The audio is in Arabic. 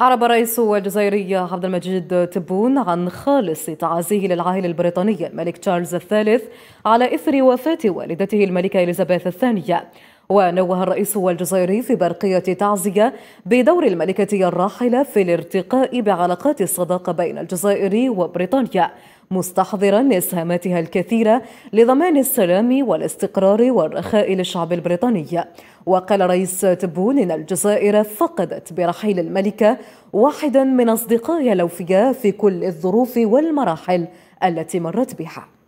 أعرب الرئيس الجزائري عبد المجيد تبون عن خالص تعازيه للعاهل البريطاني الملك تشارلز الثالث على إثر وفاة والدته الملكة إليزابيث الثانية ونوه الرئيس الجزائري في برقية تعزية بدور الملكة الراحلة في الارتقاء بعلاقات الصداقة بين الجزائر وبريطانيا مستحضرا إسهاماتها الكثيرة لضمان السلام والاستقرار والرخاء للشعب البريطاني وقال رئيس تبون إن الجزائر فقدت برحيل الملكة واحدا من أصدقائها الأوفياء في كل الظروف والمراحل التي مرت بها